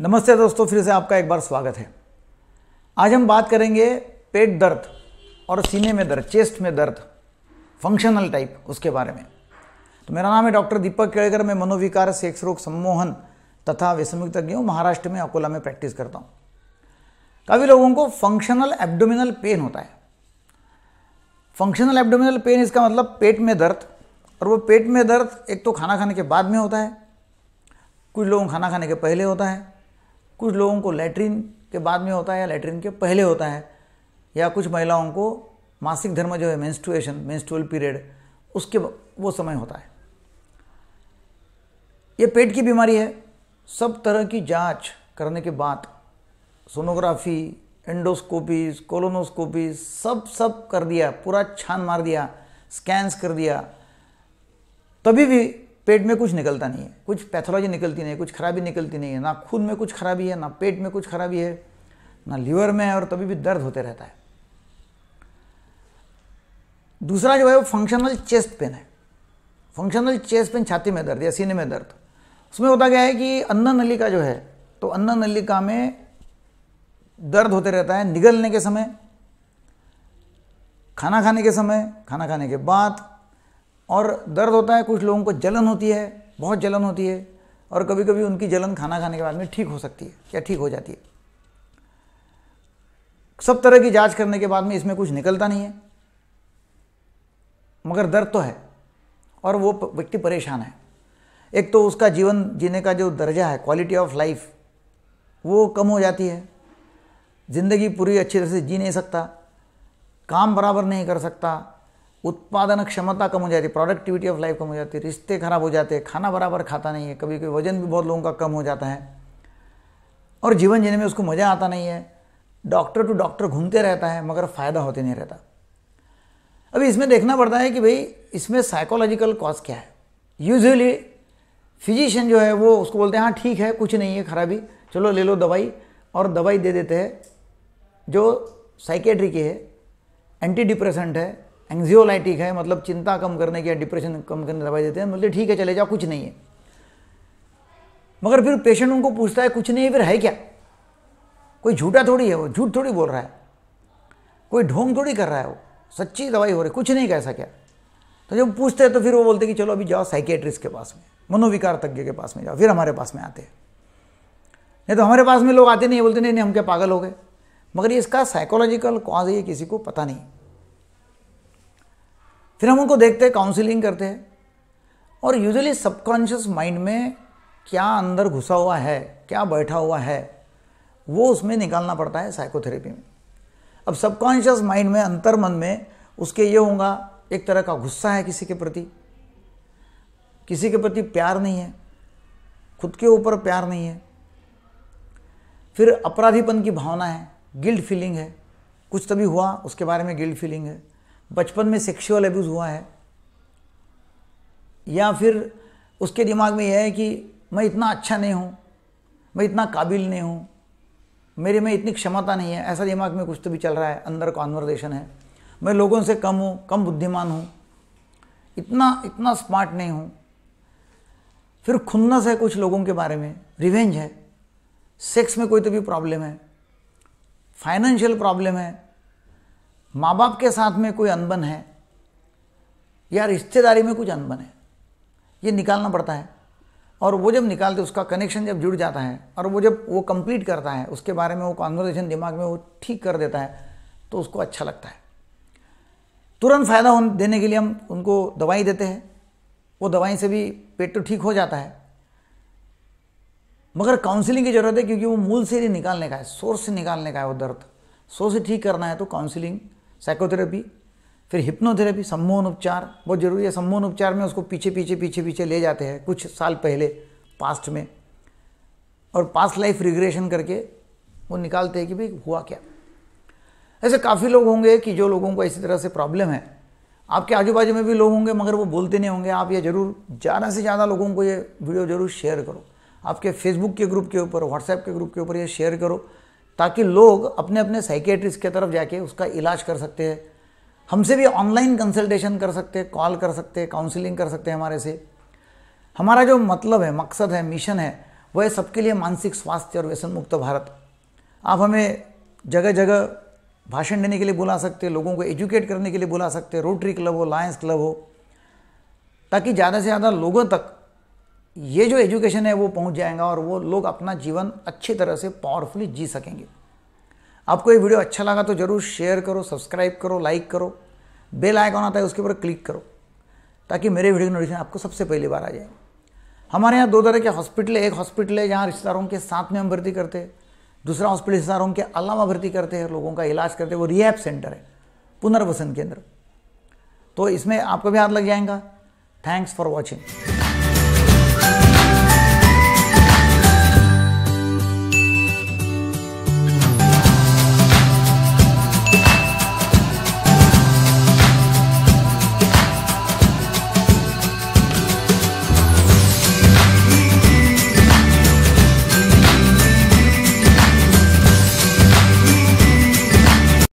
नमस्ते दोस्तों फिर से आपका एक बार स्वागत है आज हम बात करेंगे पेट दर्द और सीने में दर्द चेस्ट में दर्द फंक्शनल टाइप उसके बारे में तो मेरा नाम है डॉक्टर दीपक केड़कर मैं मनोविकार सेक्स रोग सम्मोहन तथा विषमुक्त हूँ महाराष्ट्र में अकोला में प्रैक्टिस करता हूँ काफ़ी लोगों को फंक्शनल एब्डोमिनल पेन होता है फंक्शनल एब्डोमिनल पेन इसका मतलब पेट में दर्द और वो पेट में दर्द एक तो खाना खाने के बाद में होता है कुछ लोगों खाना खाने के पहले होता है कुछ लोगों को लेटरिन के बाद में होता है या लेटरिन के पहले होता है या कुछ महिलाओं को मासिक धर्म जो है मेंस्ट्रुएशन मेंस्ट्रुअल पीरियड उसके वो समय होता है ये पेट की बीमारी है सब तरह की जांच करने के बाद सोनोग्राफी एंडोस्कोपीज कोलोनोस्कोपी सब सब कर दिया पूरा छान मार दिया स्कैंस कर दिया तभी भी पेट में कुछ निकलता नहीं है कुछ पैथोलॉजी निकलती नहीं है कुछ खराबी निकलती नहीं है ना खून में कुछ खराबी है ना पेट में कुछ खराबी है ना लीवर में है और तभी भी दर्द होते रहता है दूसरा जो है वो फंक्शनल चेस्ट पेन है फंक्शनल चेस्ट पेन छाती में दर्द या सीने में दर्द उसमें होता क्या है कि अन्न नलिका जो है तो अन्न नलिका में दर्द होते रहता है निगलने के समय खाना खाने के समय खाना खाने के बाद और दर्द होता है कुछ लोगों को जलन होती है बहुत जलन होती है और कभी कभी उनकी जलन खाना खाने के बाद में ठीक हो सकती है या ठीक हो जाती है सब तरह की जांच करने के बाद में इसमें कुछ निकलता नहीं है मगर दर्द तो है और वो व्यक्ति परेशान है एक तो उसका जीवन जीने का जो दर्जा है क्वालिटी ऑफ लाइफ वो कम हो जाती है ज़िंदगी पूरी अच्छी तरह से जी नहीं सकता काम बराबर नहीं कर सकता उत्पादन क्षमता कम हो जाती है प्रोडक्टिविटी ऑफ लाइफ कम हो जाती है रिश्ते खराब हो जाते हैं खाना बराबर खाता नहीं है कभी कभी वजन भी बहुत लोगों का कम हो जाता है और जीवन जीने में उसको मज़ा आता नहीं है डॉक्टर टू डॉक्टर घूमते रहता है मगर फ़ायदा होते नहीं रहता अभी इसमें देखना पड़ता है कि भाई इसमें साइकोलॉजिकल कॉज क्या है यूजली फिजिशियन जो है वो उसको बोलते हैं हाँ ठीक है कुछ नहीं है खराबी चलो ले लो दवाई और दवाई दे देते हैं जो साइकेट्री की है एंटी डिप्रेसेंट है एंग्जियोलाइटिक है मतलब चिंता कम करने की या डिप्रेशन कम करने दवाई देते हैं बोलते ठीक है चले जाओ कुछ नहीं है मगर फिर पेशेंट उनको पूछता है कुछ नहीं है फिर है क्या कोई झूठा थोड़ी है वो झूठ थोड़ी बोल रहा है कोई ढोंग थोड़ी कर रहा है वो सच्ची दवाई हो रही कुछ नहीं कैसा क्या तो जब पूछते हैं तो फिर वो बोलते कि चलो अभी जाओ साइकेट्रिस्ट के पास में मनोविकार तज्ञ के पास में जाओ फिर हमारे पास में आते हैं नहीं तो हमारे पास में लोग आते नहीं बोलते नहीं नहीं हम क्या पागल हो गए मगर इसका साइकोलॉजिकल कॉज ये किसी को पता नहीं फिर हम उनको देखते हैं काउंसिलिंग करते हैं और यूजुअली सबकॉन्शियस माइंड में क्या अंदर घुसा हुआ है क्या बैठा हुआ है वो उसमें निकालना पड़ता है साइकोथेरेपी में अब सबकॉन्शियस माइंड में अंतर मन में उसके ये होगा एक तरह का गुस्सा है किसी के प्रति किसी के प्रति प्यार नहीं है खुद के ऊपर प्यार नहीं है फिर अपराधीपन की भावना है गिल्ड फीलिंग है कुछ तभी हुआ उसके बारे में गिल्ड फीलिंग है बचपन में सेक्सुअल एब्यूज़ हुआ है या फिर उसके दिमाग में यह है कि मैं इतना अच्छा नहीं हूँ मैं इतना काबिल नहीं हूँ मेरे में इतनी क्षमता नहीं है ऐसा दिमाग में कुछ तो भी चल रहा है अंदर कॉन्वर्जेशन है मैं लोगों से कम हूँ कम बुद्धिमान हूँ इतना इतना स्मार्ट नहीं हूँ फिर खुन्नस है कुछ लोगों के बारे में रिवेंज है सेक्स में कोई तो भी प्रॉब्लम है फाइनेंशियल प्रॉब्लम है माँ बाप के साथ में कोई अनबन है या रिश्तेदारी में कुछ अनबन है ये निकालना पड़ता है और वो जब निकालते उसका कनेक्शन जब जुड़ जाता है और वो जब वो कंप्लीट करता है उसके बारे में वो कॉन्वर्जेशन दिमाग में वो ठीक कर देता है तो उसको अच्छा लगता है तुरंत फ़ायदा देने के लिए हम उनको दवाई देते हैं वो दवाई से भी पेट तो ठीक हो जाता है मगर काउंसलिंग की ज़रूरत है क्योंकि वो मूल से ही निकालने का है सोर्स से निकालने का है वो दर्द सोर्स से ठीक करना है तो काउंसलिंग साइकोथेरेपी फिर हिप्नोथेरेपी सम्मोहन उपचार बहुत ज़रूरी है सम्मोहन उपचार में उसको पीछे पीछे पीछे पीछे ले जाते हैं कुछ साल पहले पास्ट में और पास्ट लाइफ रिग्रेशन करके वो निकालते हैं कि भाई हुआ क्या ऐसे काफ़ी लोग होंगे कि जो लोगों को इसी तरह से प्रॉब्लम है आपके आजू बाजू में भी लोग होंगे मगर वो बोलते नहीं होंगे आप ये ज़रूर ज़्यादा से ज़्यादा लोगों को ये वीडियो ज़रूर शेयर करो आपके फेसबुक के ग्रुप के ऊपर व्हाट्सएप के ग्रुप के ऊपर ये शेयर करो ताकि लोग अपने अपने साइकेट्रिस्ट के तरफ जाके उसका इलाज कर सकते हैं हमसे भी ऑनलाइन कंसल्टेशन कर सकते हैं कॉल कर सकते हैं काउंसलिंग कर सकते हैं हमारे से हमारा जो मतलब है मकसद है मिशन है वह है सबके लिए मानसिक स्वास्थ्य और व्यसन मुक्त भारत आप हमें जगह जगह भाषण देने के लिए बुला सकते हैं लोगों को एजुकेट करने के लिए बुला सकते हैं रोटरी क्लब हो लायंस क्लब हो ताकि ज़्यादा से ज़्यादा लोगों तक ये जो एजुकेशन है वो पहुंच जाएगा और वो लोग अपना जीवन अच्छी तरह से पावरफुली जी सकेंगे आपको ये वीडियो अच्छा लगा तो ज़रूर शेयर करो सब्सक्राइब करो लाइक करो बेल आइकॉन आता है उसके ऊपर क्लिक करो ताकि मेरे वीडियो की नोटिफिकेशन आपको सबसे पहली बार आ जाए हमारे यहाँ दो तरह के हॉस्पिटल है एक हॉस्पिटल है जहाँ रिश्तेदारों के साथ में हम भर्ती करते हैं दूसरा हॉस्पिटल रिश्तेदारों के अलावा भर्ती करते हैं लोगों का इलाज करते हैं वो रिहैप सेंटर है पुनर्वसन केंद्र तो इसमें आपको भी हाथ लग जाएगा थैंक्स फॉर वॉचिंग